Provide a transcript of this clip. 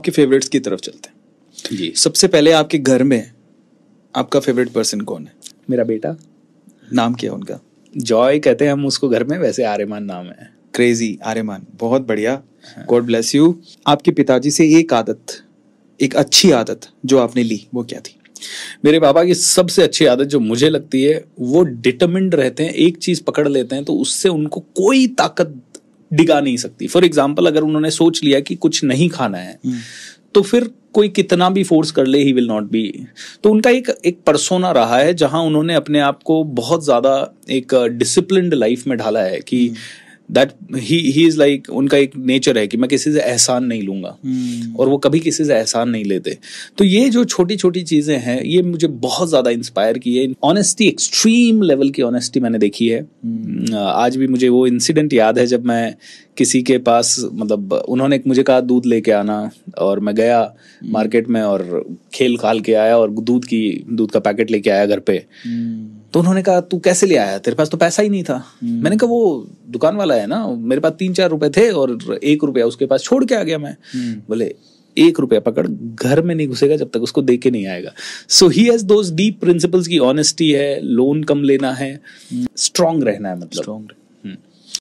आपके फेवरेट्स की तरफ चलते हैं जी सबसे पहले आपके घर में आपका फेवरेट पर्सन कौन है मेरा बेटा नाम क्या है उनका जॉय कहते हैं हम उसको घर में वैसे आर्यमान नाम है क्रेजी आर्यमान बहुत बढ़िया गॉड ब्लेस यू आपके पिताजी से एक आदत एक अच्छी आदत जो आपने ली वो क्या थी मेरे पापा की सबसे अच्छी आदत जो मुझे लगती है वो डिटर्मिंड रहते हैं एक चीज पकड़ लेते हैं तो उससे उनको कोई ताकत डिगा नहीं सकती फॉर एग्जाम्पल अगर उन्होंने सोच लिया कि कुछ नहीं खाना है हम्म। तो फिर कोई कितना भी फोर्स कर ले ही विल नॉट बी तो उनका एक एक परसोना रहा है जहां उन्होंने अपने आप को बहुत ज्यादा एक डिसिप्लिन लाइफ में ढाला है कि hmm. That he he is like उनका एक नेचर है कि मैं किसी से एहसान नहीं लूंगा hmm. और वो कभी किसी से एहसान नहीं लेते तो ये जो छोटी छोटी चीज़ें हैं ये मुझे बहुत ज़्यादा इंस्पायर की है ऑनेस्टी एक्सट्रीम लेवल की ऑनेस्टी मैंने देखी है hmm. आज भी मुझे वो इंसिडेंट याद है जब मैं किसी के पास मतलब उन्होंने मुझे कहा दूध लेके आना और मैं गया hmm. हम्म। मार्केट में और खेल खाल के आया और दूध की दूध का पैकेट लेके आया घर पे तो उन्होंने कहा तू कैसे ले आया तेरे पास तो पैसा ही नहीं था हम्म। मैंने कहा वो दुकान वाला है ना मेरे पास तीन चार रुपए थे और एक रुपया उसके पास छोड़ के आ गया मैं हम्म। बोले एक रुपया पकड़ घर में नहीं घुसेगा जब तक उसको दे के नहीं आएगा so he has deep principles की ऑनेस्टी है लोन कम लेना है स्ट्रांग हम्म। रहना है मतलब स्ट्रांग